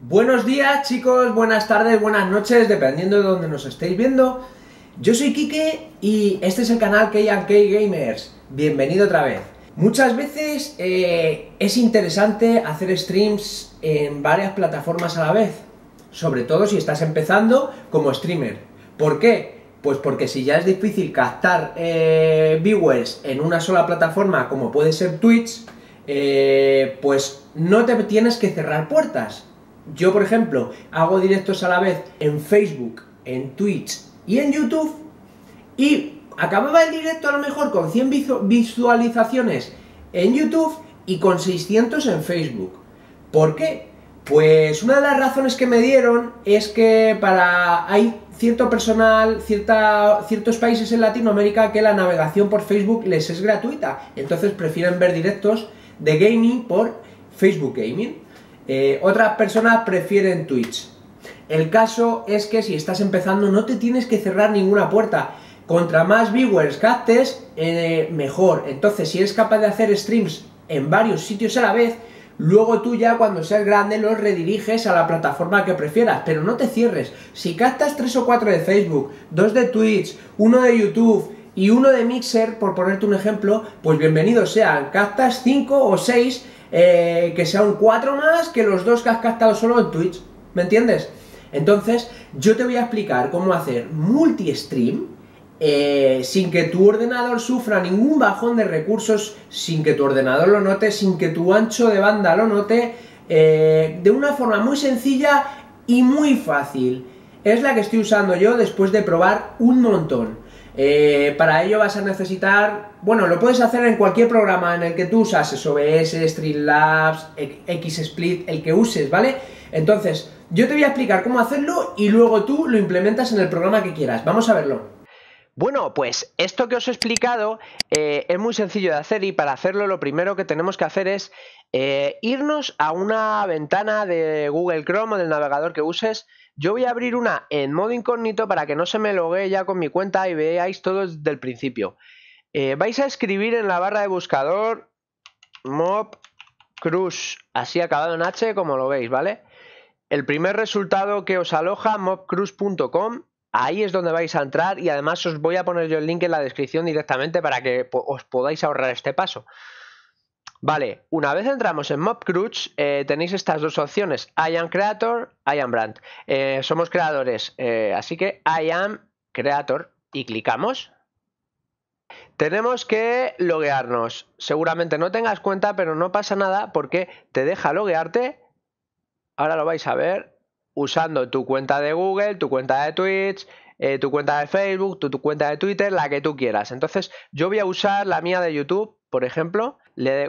Buenos días chicos, buenas tardes, buenas noches, dependiendo de donde nos estéis viendo. Yo soy Kike y este es el canal K&K Gamers. Bienvenido otra vez. Muchas veces eh, es interesante hacer streams en varias plataformas a la vez, sobre todo si estás empezando como streamer. ¿Por qué? Pues porque si ya es difícil captar eh, viewers en una sola plataforma como puede ser Twitch, eh, pues no te tienes que cerrar puertas yo, por ejemplo, hago directos a la vez en Facebook, en Twitch y en YouTube y acababa el directo a lo mejor con 100 visualizaciones en YouTube y con 600 en Facebook. ¿Por qué? Pues una de las razones que me dieron es que para hay cierto personal, ciertos países en Latinoamérica que la navegación por Facebook les es gratuita, entonces prefieren ver directos de gaming por Facebook Gaming. Eh, otras personas prefieren Twitch. El caso es que si estás empezando no te tienes que cerrar ninguna puerta. Contra más viewers captes, eh, mejor. Entonces, si eres capaz de hacer streams en varios sitios a la vez, luego tú ya cuando seas grande los rediriges a la plataforma que prefieras. Pero no te cierres. Si captas 3 o 4 de Facebook, 2 de Twitch, 1 de YouTube y uno de Mixer, por ponerte un ejemplo, pues bienvenido sean. Captas 5 o 6... Eh, que sea un 4 más que los dos que has captado solo en Twitch. ¿Me entiendes? Entonces, yo te voy a explicar cómo hacer multi-stream eh, sin que tu ordenador sufra ningún bajón de recursos, sin que tu ordenador lo note, sin que tu ancho de banda lo note, eh, de una forma muy sencilla y muy fácil. Es la que estoy usando yo después de probar un montón. Eh, para ello vas a necesitar, bueno, lo puedes hacer en cualquier programa en el que tú uses OBS, Streamlabs, XSplit, el que uses, ¿vale? Entonces, yo te voy a explicar cómo hacerlo y luego tú lo implementas en el programa que quieras. Vamos a verlo. Bueno, pues esto que os he explicado eh, es muy sencillo de hacer y para hacerlo lo primero que tenemos que hacer es eh, irnos a una ventana de Google Chrome o del navegador que uses. Yo voy a abrir una en modo incógnito para que no se me logue ya con mi cuenta y veáis todo desde el principio. Eh, vais a escribir en la barra de buscador Mob así acabado en H como lo veis, ¿vale? El primer resultado que os aloja mobcruise.com Ahí es donde vais a entrar y además os voy a poner yo el link en la descripción directamente para que os podáis ahorrar este paso. Vale, una vez entramos en mob eh, tenéis estas dos opciones, I am creator, I am brand. Eh, somos creadores, eh, así que I am creator y clicamos. Tenemos que loguearnos. Seguramente no tengas cuenta, pero no pasa nada porque te deja loguearte. Ahora lo vais a ver usando tu cuenta de Google, tu cuenta de Twitch, eh, tu cuenta de Facebook, tu, cuenta de Twitter, la que tú quieras. Entonces, yo voy a usar la mía de YouTube, por ejemplo.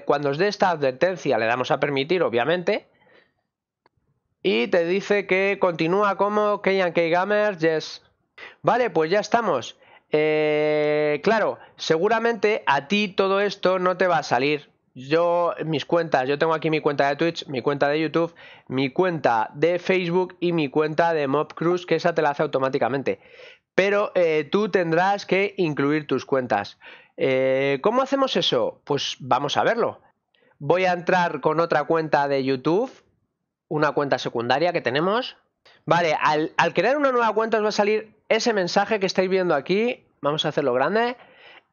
cuando os dé esta advertencia, le damos a permitir, obviamente. Y te dice que continúa como KK K yes. Vale, pues ya estamos. Eh, claro, seguramente a ti todo esto no te va a salir yo mis cuentas, yo tengo aquí mi cuenta de Twitch, mi cuenta de YouTube, mi cuenta de Facebook y mi cuenta de Mobcruz que esa te la hace automáticamente. Pero eh, tú tendrás que incluir tus cuentas. Eh, ¿Cómo hacemos eso? Pues vamos a verlo. Voy a entrar con otra cuenta de YouTube, una cuenta secundaria que tenemos. Vale, al, al crear una nueva cuenta os va a salir ese mensaje que estáis viendo aquí. Vamos a hacerlo grande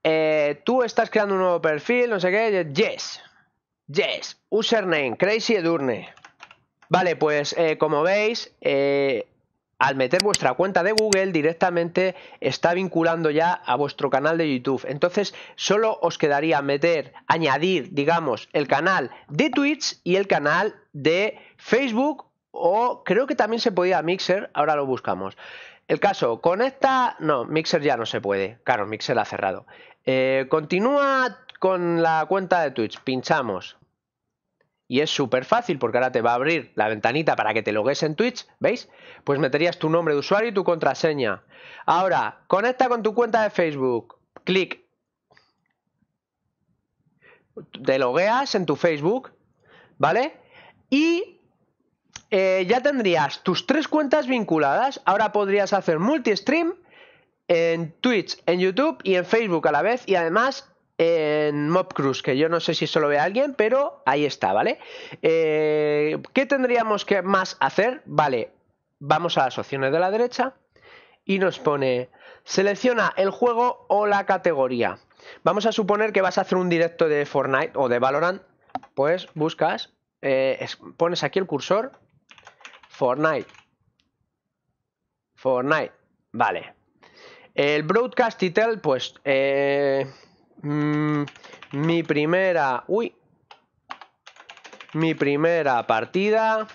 eh, tú estás creando un nuevo perfil, no sé qué, yes, yes, username, crazy edurne. Vale, pues eh, como veis, eh, al meter vuestra cuenta de Google directamente está vinculando ya a vuestro canal de YouTube. Entonces, solo os quedaría meter, añadir, digamos, el canal de Twitch y el canal de Facebook o creo que también se podía Mixer, ahora lo buscamos. El caso, con no, Mixer ya no se puede. Claro, Mixer ha cerrado. Eh, continúa con la cuenta de Twitch. Pinchamos. Y es súper fácil porque ahora te va a abrir la ventanita para que te logues en Twitch, ¿veis? Pues meterías tu nombre de usuario y tu contraseña. Ahora, conecta con tu cuenta de Facebook. Clic. Te logueas en tu Facebook, ¿vale? Y eh, ya tendrías tus tres cuentas vinculadas. Ahora podrías hacer multi-stream en Twitch, en YouTube y en Facebook a la vez. Y además en Mobcruise, que yo no sé si solo ve alguien, pero ahí está, ¿vale? Eh, ¿Qué tendríamos que más hacer? Vale, vamos a las opciones de la derecha y nos pone selecciona el juego o la categoría. Vamos a suponer que vas a hacer un directo de Fortnite o de Valorant, pues buscas, eh, pones aquí el cursor Fortnite. Fortnite. Vale. El broadcast title, pues. Eh, mm, mi primera. Uy. Mi primera partida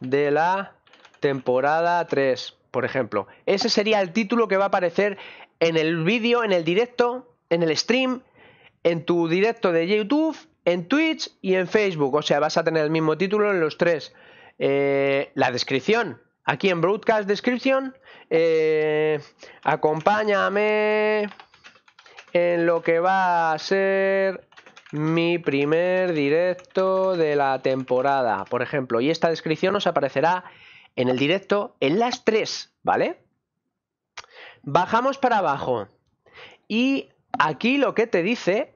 de la temporada 3, por ejemplo. Ese sería el título que va a aparecer en el vídeo, en el directo, en el stream, en tu directo de YouTube, en Twitch y en Facebook. O sea, vas a tener el mismo título en los tres. Eh, la descripción. Aquí en Broadcast Description, eh, acompáñame en lo que va a ser mi primer directo de la temporada, por ejemplo. Y esta descripción os aparecerá en el directo en las 3, ¿vale? Bajamos para abajo. Y aquí lo que te dice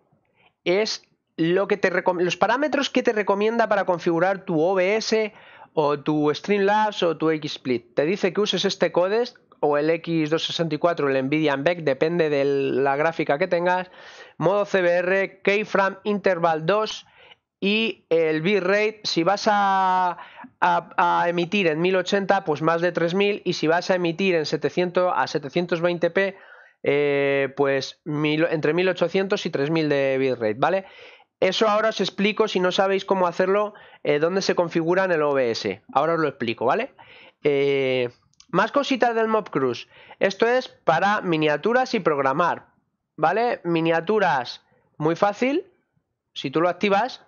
es lo que te los parámetros que te recomienda para configurar tu OBS o tu Streamlabs o tu XSplit. Te dice que uses este codec o el X264 o el NVIDIA NVENC depende de la gráfica que tengas, modo CBR, keyframe, interval 2 y el bitrate, si vas a, emitir en 1080, pues más de 3000 y si vas a emitir en 700 a 720p, eh, pues entre 1800 y 3000 de bitrate, ¿vale? Eso ahora os explico, si no sabéis cómo hacerlo, eh, dónde se configura en el OBS. Ahora os lo explico, ¿vale? Eh, más cositas del Mob Cruise. Esto es para miniaturas y programar, ¿vale? Miniaturas, muy fácil. Si tú lo activas,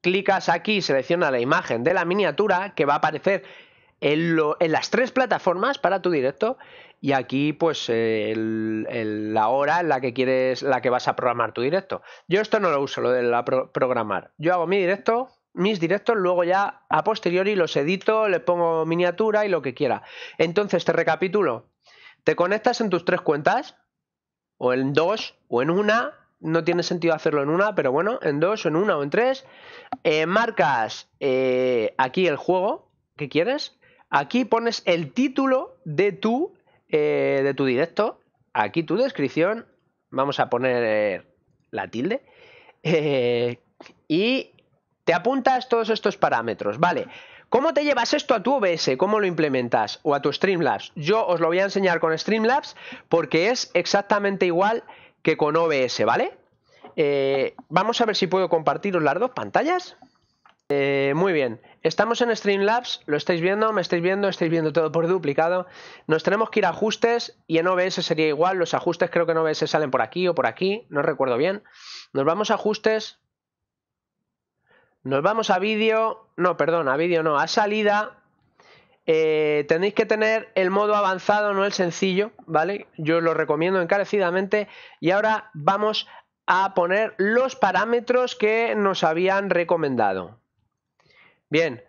clicas aquí, selecciona la imagen de la miniatura que va a aparecer en las tres plataformas para tu directo y aquí pues la hora en la que quieres, la que vas a programar tu directo. Yo esto no lo uso, lo de la programar. Yo hago mi directo, mis directos, luego ya a posteriori los edito, le pongo miniatura y lo que quiera. Entonces te recapitulo, te conectas en tus tres cuentas, o en dos, o en una, no tiene sentido hacerlo en una, pero bueno, en dos, o en una, o en tres. Eh, marcas eh, aquí el juego que quieres. Aquí pones el título de tu eh, de tu directo, aquí tu descripción, vamos a poner eh, la tilde, eh, y te apuntas todos estos parámetros, ¿vale? ¿Cómo te llevas esto a tu OBS? ¿Cómo lo implementas? O a tu Streamlabs. Yo os lo voy a enseñar con Streamlabs porque es exactamente igual que con OBS, ¿vale? vamos a ver si puedo compartiros las dos pantallas. Eh, muy bien, estamos en Streamlabs, lo estáis viendo, me estáis viendo, estáis viendo todo por duplicado. Nos tenemos que ir a ajustes y en OBS sería igual, los ajustes creo que en OBS salen por aquí o por aquí, no recuerdo bien. Nos vamos a ajustes, nos vamos a vídeo, no, perdón, a vídeo no, a salida. Eh, tenéis que tener el modo avanzado, no el sencillo, ¿vale? Yo lo recomiendo encarecidamente. Y ahora vamos a poner los parámetros que nos habían recomendado. Bien.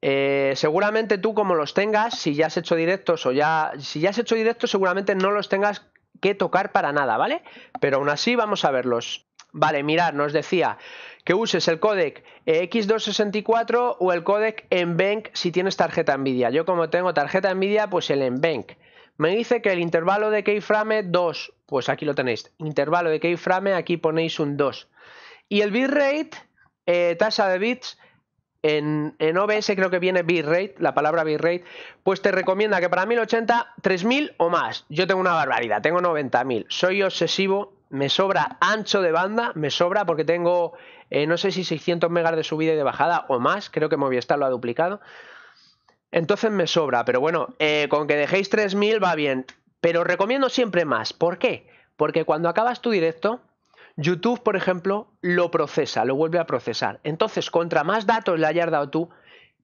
Eh, seguramente tú como los tengas, si ya has hecho directos o ya, si ya has hecho directos, seguramente no los tengas que tocar para nada, ¿vale? Pero aún así vamos a verlos. Vale, mirad, nos decía que uses el codec X264 o el codec NVENC si tienes tarjeta Nvidia. Yo como tengo tarjeta Nvidia, pues el NVENC. Me dice que el intervalo de keyframe 2, pues aquí lo tenéis, intervalo de keyframe, aquí ponéis un 2. Y el bitrate, eh, tasa de bits, en, OBS creo que viene bitrate, la palabra bitrate, pues te recomienda que para 1080, 3000 o más. Yo tengo una barbaridad, tengo 90.000. Soy obsesivo, me sobra ancho de banda, me sobra porque tengo, eh, no sé si 600 megas de subida y de bajada o más, creo que Movistar lo ha duplicado. Entonces me sobra, pero bueno, eh, con que dejéis 3000 va bien. Pero recomiendo siempre más. ¿Por qué? Porque cuando acabas tu directo, YouTube, por ejemplo, lo procesa, lo vuelve a procesar. Entonces, contra más datos le hayas dado tú,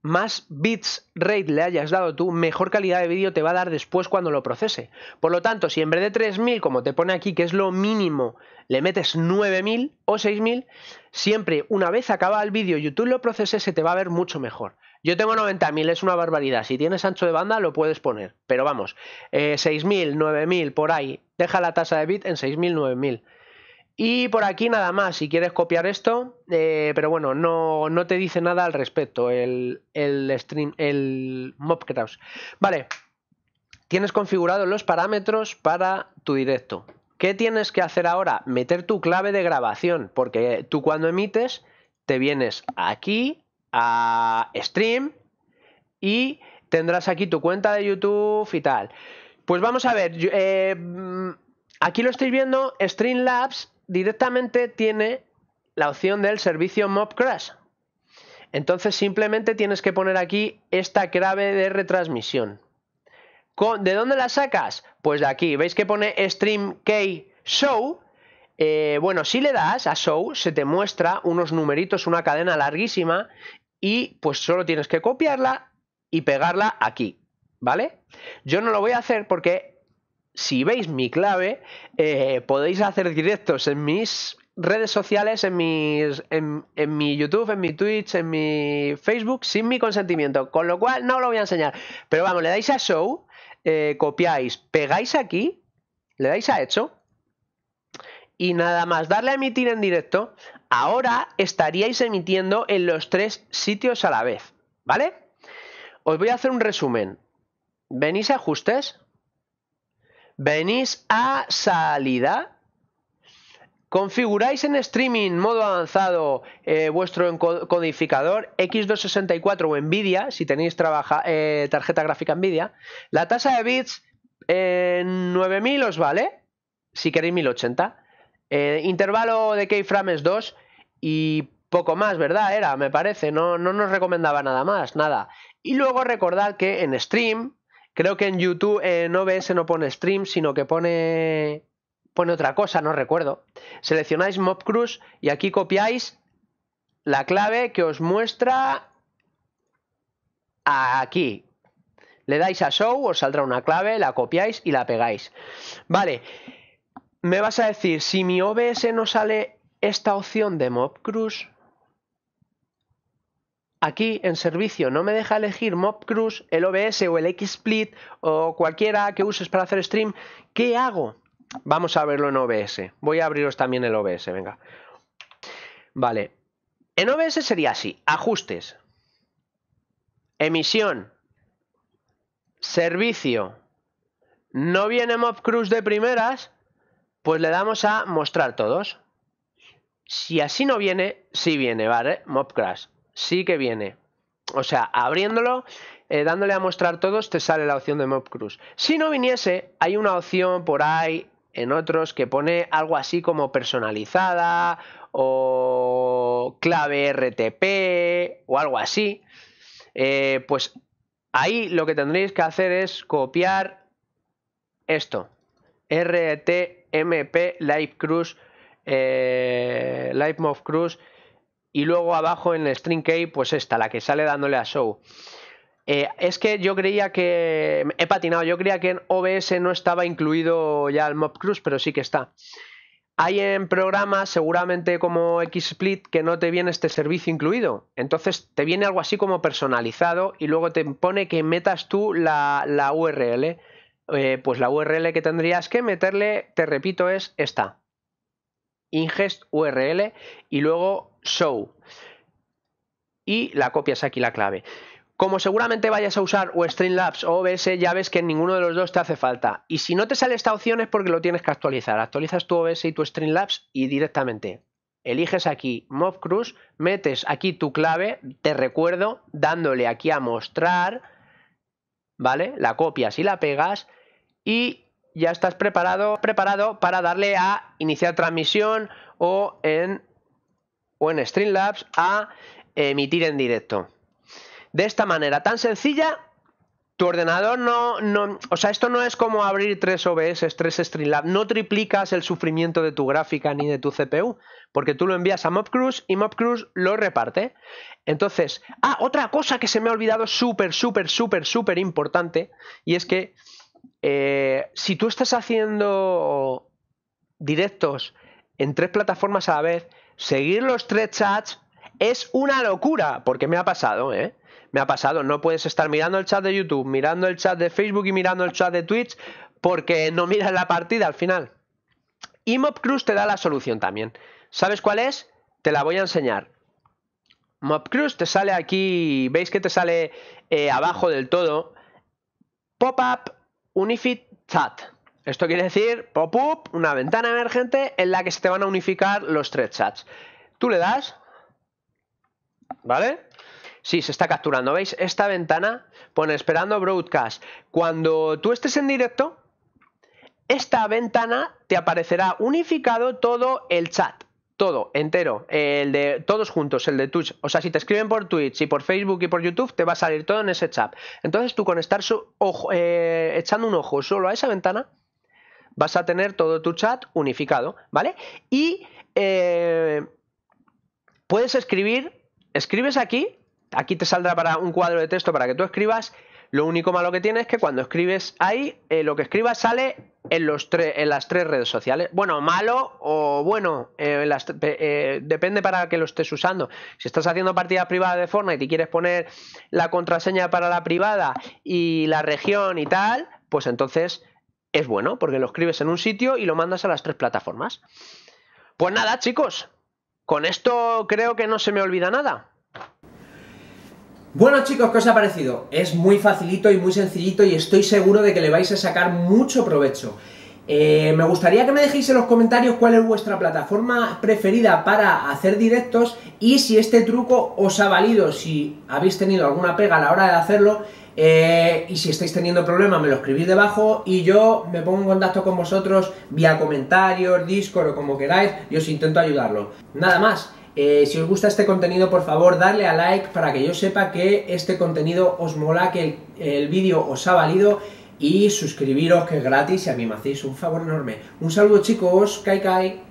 más bits rate le hayas dado tú, mejor calidad de vídeo te va a dar después cuando lo procese. Por lo tanto, si en vez de 3000, como te pone aquí, que es lo mínimo, le metes 9000 o 6000, siempre una vez acaba el vídeo, YouTube lo procese, se te va a ver mucho mejor. Yo tengo 90.000, es una barbaridad. Si tienes ancho de banda, lo puedes poner. Pero vamos, 6.000, eh, 9.000, por ahí. Deja la tasa de bit en 6.000, 9.000. Y por aquí nada más, si quieres copiar esto, eh, pero bueno, no, te dice nada al respecto el, el stream, el Vale, tienes configurados los parámetros para tu directo. ¿Qué tienes que hacer ahora? Meter tu clave de grabación, porque tú cuando emites te vienes aquí a Stream y tendrás aquí tu cuenta de YouTube y tal. Pues vamos a ver, eh, aquí lo estáis viendo, Streamlabs directamente tiene la opción del servicio Mob Crash. Entonces simplemente tienes que poner aquí esta clave de retransmisión. ¿De dónde la sacas? Pues de aquí. ¿Veis que pone Stream Key Show? Eh, bueno, si le das a Show, se te muestra unos numeritos, una cadena larguísima, y pues solo tienes que copiarla y pegarla aquí. ¿Vale? Yo no lo voy a hacer porque si veis mi clave, eh, podéis hacer directos en mis redes sociales, en, mis, en, mi YouTube, en mi Twitch, en mi Facebook, sin mi consentimiento. Con lo cual, no lo voy a enseñar. Pero vamos, le dais a Show, eh, copiáis, pegáis aquí, le dais a Hecho. Y nada más darle a emitir en directo, ahora estaríais emitiendo en los tres sitios a la vez. ¿Vale? Os voy a hacer un resumen. Venís a ajustes, venís a salida, configuráis en streaming modo avanzado eh, vuestro codificador X264 o Nvidia, si tenéis trabaja, eh, tarjeta gráfica Nvidia, la tasa de bits en eh, 9000 os vale, si queréis 1080, intervalo de keyframes 2 y poco más, ¿verdad? Era, me parece, no, no nos recomendaba nada más, nada. Y luego recordad que en stream Creo que en YouTube en eh, OBS no pone stream, sino que pone pone otra cosa, no recuerdo. Seleccionáis Mob y aquí copiáis la clave que os muestra aquí. Le dais a Show, os saldrá una clave, la copiáis y la pegáis. Vale, me vas a decir, si mi OBS no sale esta opción de Mob Aquí en servicio no me deja elegir Mob el OBS o el XSplit o cualquiera que uses para hacer stream. ¿Qué hago? Vamos a verlo en OBS. Voy a abriros también el OBS, venga. Vale. En OBS sería así. Ajustes. Emisión. Servicio. No viene Mob de primeras, pues le damos a mostrar todos. Si así no viene, sí viene, ¿vale? Mob Crash sí que viene. O sea, abriéndolo, eh, dándole a mostrar todos, te sale la opción de Mob Cruise. Si no viniese, hay una opción por ahí en otros que pone algo así como personalizada o clave RTP o algo así. Eh, pues ahí lo que tendréis que hacer es copiar esto. RTMP Live Cruise, eh, Live Mob Cruise y luego abajo en el pues esta, la que sale dándole a show. Eh, es que yo creía que. He patinado, yo creía que en OBS no estaba incluido ya el Mob pero sí que está. Hay en programas, seguramente como XSplit, que no te viene este servicio incluido. Entonces te viene algo así como personalizado y luego te pone que metas tú la, URL. Eh, pues la URL que tendrías que meterle, te repito, es esta ingest URL y luego show. Y la copias aquí la clave. Como seguramente vayas a usar o Streamlabs o OBS, ya ves que en ninguno de los dos te hace falta. Y si no te sale esta opción es porque lo tienes que actualizar. Actualizas tu OBS y tu Streamlabs y directamente eliges aquí Mob metes aquí tu clave, te recuerdo, dándole aquí a mostrar, ¿vale? La copias y la pegas y ya estás preparado, preparado para darle a iniciar transmisión o en, o en Streamlabs a emitir en directo. De esta manera tan sencilla, tu ordenador no, no, O sea, esto no es como abrir tres OBS, tres Streamlabs. No triplicas el sufrimiento de tu gráfica ni de tu CPU, porque tú lo envías a Mobcruise y Mobcruise lo reparte. Entonces, ah, otra cosa que se me ha olvidado súper, súper, súper, súper importante, y es que eh, si tú estás haciendo directos en tres plataformas a la vez, seguir los tres chats es una locura, porque me ha pasado, ¿eh? Me ha pasado, no puedes estar mirando el chat de YouTube, mirando el chat de Facebook y mirando el chat de Twitch, porque no miras la partida al final. Y Mobcruise te da la solución también. ¿Sabes cuál es? Te la voy a enseñar. Mobcruise te sale aquí, veis que te sale eh, abajo del todo. Pop-up Unified Chat. Esto quiere decir pop-up, una ventana emergente en la que se te van a unificar los tres chats. Tú le das, ¿vale? Sí, se está capturando. ¿Veis? Esta ventana pone esperando broadcast. Cuando tú estés en directo, esta ventana te aparecerá unificado todo el chat todo, entero, el de todos juntos, el de Twitch. O sea, si te escriben por Twitch y por Facebook y por YouTube, te va a salir todo en ese chat. Entonces tú con estar eh, echando un ojo solo a esa ventana, vas a tener todo tu chat unificado, ¿vale? Y eh, puedes escribir, escribes aquí, aquí te saldrá para un cuadro de texto para que tú escribas lo único malo que tiene es que cuando escribes ahí, eh, lo que escribas sale en, las tres redes sociales. Bueno, malo o bueno, eh, eh, depende para que lo estés usando. Si estás haciendo partidas privadas de Fortnite y quieres poner la contraseña para la privada y la región y tal, pues entonces es bueno, porque lo escribes en un sitio y lo mandas a las tres plataformas. Pues nada, chicos, con esto creo que no se me olvida nada. Bueno chicos, ¿qué os ha parecido? Es muy facilito y muy sencillito y estoy seguro de que le vais a sacar mucho provecho. Eh, me gustaría que me dejéis en los comentarios cuál es vuestra plataforma preferida para hacer directos y si este truco os ha valido, si habéis tenido alguna pega a la hora de hacerlo eh, y si estáis teniendo problemas me lo escribís debajo y yo me pongo en contacto con vosotros vía comentarios, Discord o como queráis y os intento ayudarlo. Nada más. Eh, si os gusta este contenido, por favor, darle a like para que yo sepa que este contenido os mola, que el, el vídeo os ha valido y suscribiros que es gratis y a mí me hacéis un favor enorme. Un saludo chicos, kai kai.